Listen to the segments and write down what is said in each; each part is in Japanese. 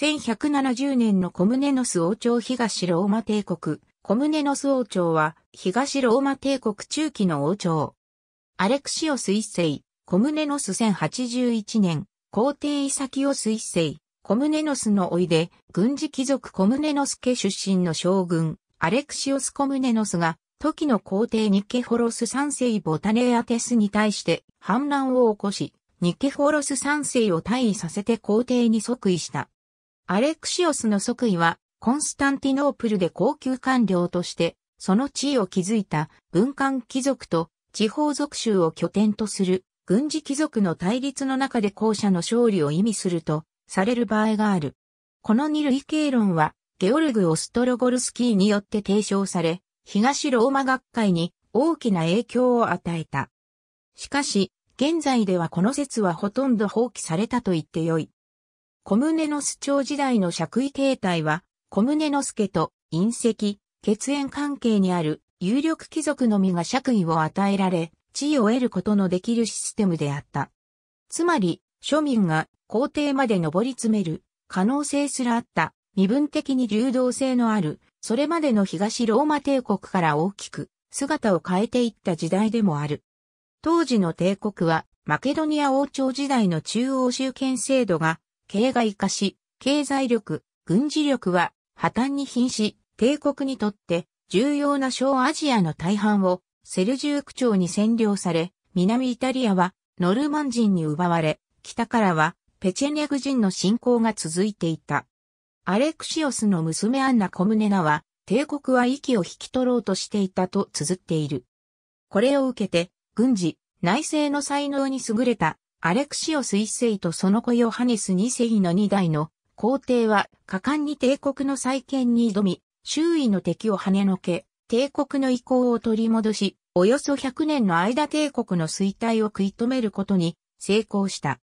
1170年のコムネノス王朝東ローマ帝国。コムネノス王朝は東ローマ帝国中期の王朝。アレクシオス一世、コムネノス1081年、皇帝イサキオス一世、コムネノスのおいで、軍事貴族コムネノス家出身の将軍、アレクシオスコムネノスが、時の皇帝ニケホロス三世ボタネアテスに対して反乱を起こし、ニケホロス三世を退位させて皇帝に即位した。アレクシオスの即位は、コンスタンティノープルで高級官僚として、その地位を築いた文官貴族と地方属州を拠点とする軍事貴族の対立の中で後者の勝利を意味するとされる場合がある。この二類経論は、ゲオルグ・オストロゴルスキーによって提唱され、東ローマ学会に大きな影響を与えた。しかし、現在ではこの説はほとんど放棄されたと言ってよい。小宗の主張時代の爵位形態は、小宗ス助と隕石、血縁関係にある有力貴族のみが爵位を与えられ、地位を得ることのできるシステムであった。つまり、庶民が皇帝まで上り詰める可能性すらあった身分的に流動性のある、それまでの東ローマ帝国から大きく姿を変えていった時代でもある。当時の帝国はマケドニア王朝時代の中央集権制度が形骸化し、経済力、軍事力は破綻に瀕し、帝国にとって重要な小アジアの大半をセルジューク朝に占領され、南イタリアはノルマン人に奪われ、北からはペチェネグ人の侵攻が続いていた。アレクシオスの娘アンナ・コムネナは、帝国は息を引き取ろうとしていたと綴っている。これを受けて、軍事、内政の才能に優れたアレクシオス一世とその子ヨハネス二世の二代の皇帝は果敢に帝国の再建に挑み、周囲の敵を跳ねのけ、帝国の意向を取り戻し、およそ100年の間帝国の衰退を食い止めることに成功した。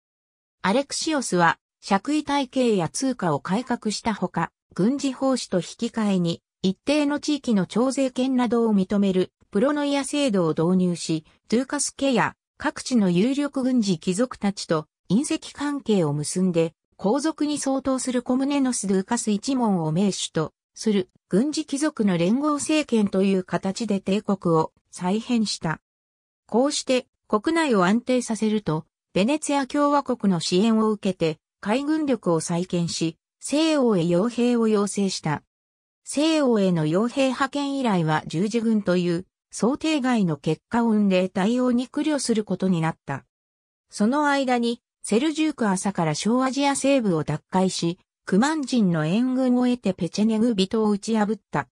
アレクシオスは、借位体系や通貨を改革したほか、軍事奉仕と引き換えに、一定の地域の徴税権などを認めるプロノイア制度を導入し、トゥーカス家や各地の有力軍事貴族たちと隕石関係を結んで、皇族に相当するコムネノス・ドゥーカス一門を名手とする軍事貴族の連合政権という形で帝国を再編した。こうして国内を安定させると、ベネツィア共和国の支援を受けて海軍力を再建し、西欧へ傭兵を要請した。西欧への傭兵派遣依頼は十字軍という想定外の結果を生んで対応に苦慮することになった。その間に、セルジューク朝から小アジア西部を奪回し、クマン人の援軍を得てペチェネグ人を打ち破った。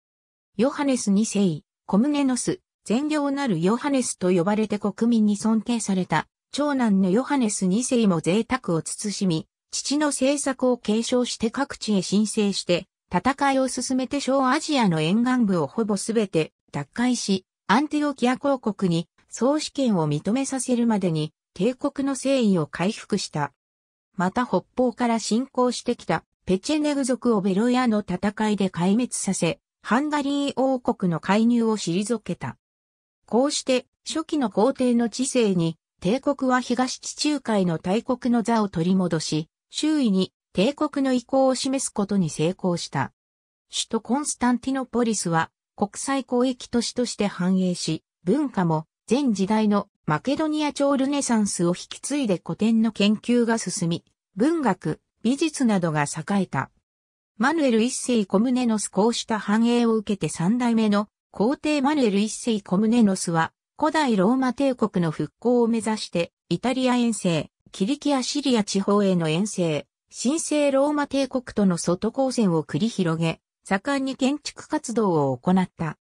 ヨハネス2世、コムネノス、善良なるヨハネスと呼ばれて国民に尊敬された、長男のヨハネス2世も贅沢を慎み、父の政策を継承して各地へ申請して、戦いを進めて小アジアの沿岸部をほぼすべて奪回し、アンティオキア公国に総主権を認めさせるまでに帝国の誠意を回復した。また北方から侵攻してきたペチェネグ族をベロヤの戦いで壊滅させ、ハンガリー王国の介入を退けた。こうして初期の皇帝の治世に帝国は東地中海の大国の座を取り戻し、周囲に帝国の意向を示すことに成功した。首都コンスタンティノポリスは国際交易都市として繁栄し、文化も前時代のマケドニア朝ルネサンスを引き継いで古典の研究が進み、文学、美術などが栄えた。マヌエル一世コムネノスこうした繁栄を受けて三代目の皇帝マヌエル一世コムネノスは古代ローマ帝国の復興を目指してイタリア遠征、キリキアシリア地方への遠征、神聖ローマ帝国との外交戦を繰り広げ、盛んに建築活動を行った。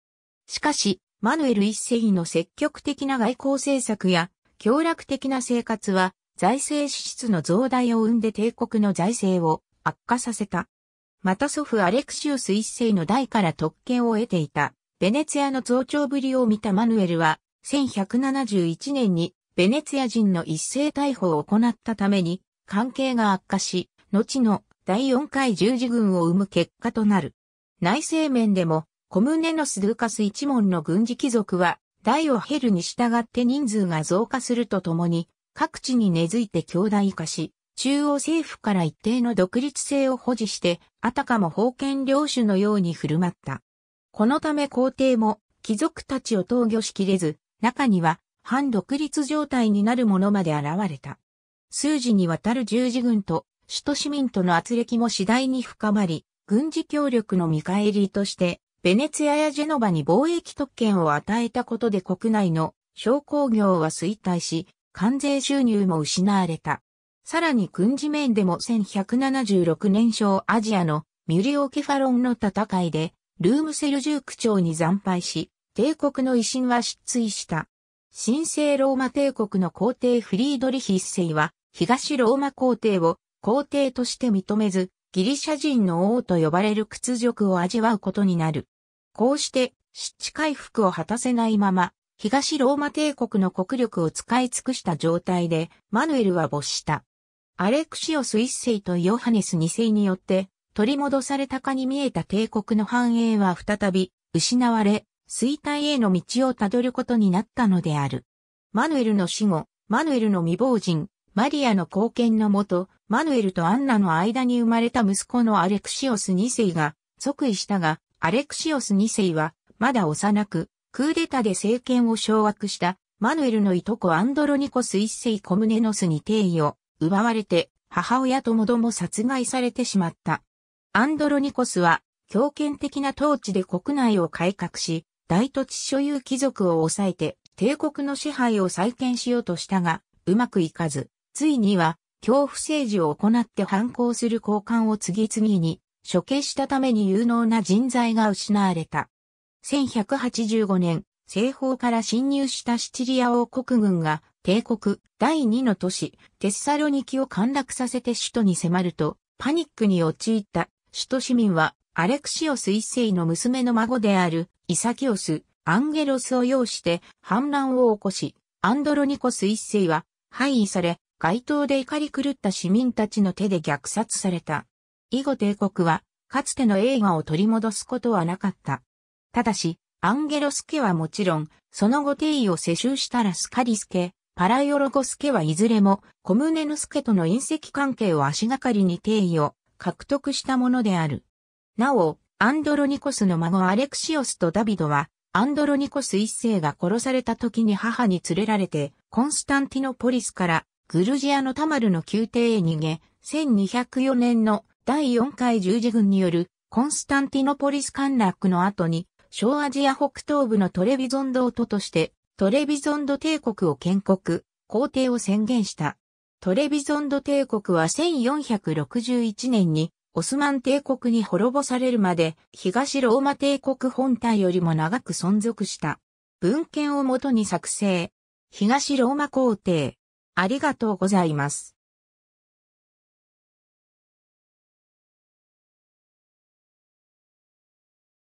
しかし、マヌエル一世の積極的な外交政策や、協楽的な生活は、財政支出の増大を生んで帝国の財政を悪化させた。また祖父アレクシウス一世の代から特権を得ていた、ベネツィアの増長ぶりを見たマヌエルは、1171年にベネツィア人の一斉逮捕を行ったために、関係が悪化し、後の第4回十字軍を生む結果となる。内政面でも、コムネノス・ルーカス一門の軍事貴族は、大を減るに従って人数が増加するとともに、各地に根付いて強大化し、中央政府から一定の独立性を保持して、あたかも封建領主のように振る舞った。このため皇帝も、貴族たちを投御しきれず、中には、反独立状態になるものまで現れた。数字にわたる十字軍と、首都市民との圧力も次第に深まり、軍事協力の見返りとして、ベネツィアやジェノバに貿易特権を与えたことで国内の商工業は衰退し、関税収入も失われた。さらに軍事面でも1176年小アジアのミュリオケファロンの戦いで、ルームセルジューク朝に惨敗し、帝国の威信は失墜した。神聖ローマ帝国の皇帝フリードリヒ一世は、東ローマ皇帝を皇帝として認めず、ギリシャ人の王と呼ばれる屈辱を味わうことになる。こうして、湿地回復を果たせないまま、東ローマ帝国の国力を使い尽くした状態で、マヌエルは没した。アレクシオス一世とヨハネス二世によって、取り戻されたかに見えた帝国の繁栄は再び、失われ、衰退への道をたどることになったのである。マヌエルの死後、マヌエルの未亡人、マリアの貢献のもと、マヌエルとアンナの間に生まれた息子のアレクシオス2世が即位したが、アレクシオス2世はまだ幼く、クーデタで政権を掌握したマヌエルのいとこアンドロニコス1世コムネノスに定位を奪われて母親ともども殺害されてしまった。アンドロニコスは強権的な統治で国内を改革し、大土地所有貴族を抑えて帝国の支配を再建しようとしたが、うまくいかず、ついには恐怖政治を行って反抗する高官を次々に処刑したために有能な人材が失われた。1185年、西方から侵入したシチリア王国軍が帝国第2の都市テッサロニキを陥落させて首都に迫るとパニックに陥った首都市民はアレクシオス一世の娘の孫であるイサキオス、アンゲロスを擁して反乱を起こし、アンドロニコス一世は敗位され、街頭で怒り狂った市民たちの手で虐殺された。以後帝国は、かつての映画を取り戻すことはなかった。ただし、アンゲロス家はもちろん、その後帝位を世襲したラスカリス家、パラヨロゴス家はいずれも、コムネヌス家との隕石関係を足がかりに帝位を獲得したものである。なお、アンドロニコスの孫アレクシオスとダビドは、アンドロニコス一世が殺された時に母に連れられて、コンスタンティノポリスからグルジアのタマルの宮廷へ逃げ、1204年の第4回十字軍によるコンスタンティノポリス陥落の後に、小アジア北東部のトレビゾンド都として、トレビゾンド帝国を建国、皇帝を宣言した。トレビゾンド帝国は1461年にオスマン帝国に滅ぼされるまで東ローマ帝国本体よりも長く存続した。文献をもとに作成。東ローマ皇帝、ありがとうございます。